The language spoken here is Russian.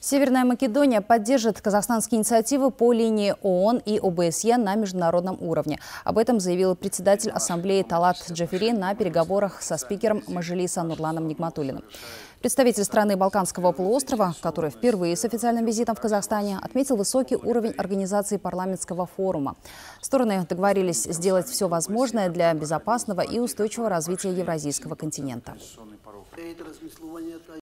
Северная Македония поддержит казахстанские инициативы по линии ООН и ОБСЕ на международном уровне. Об этом заявил председатель Ассамблеи Талат Джафери на переговорах со спикером Мажилиса Нурланом Нигматуллиным. Представитель страны Балканского полуострова, который впервые с официальным визитом в Казахстане, отметил высокий уровень организации парламентского форума. Стороны договорились сделать все возможное для безопасного и устойчивого развития евразийского континента.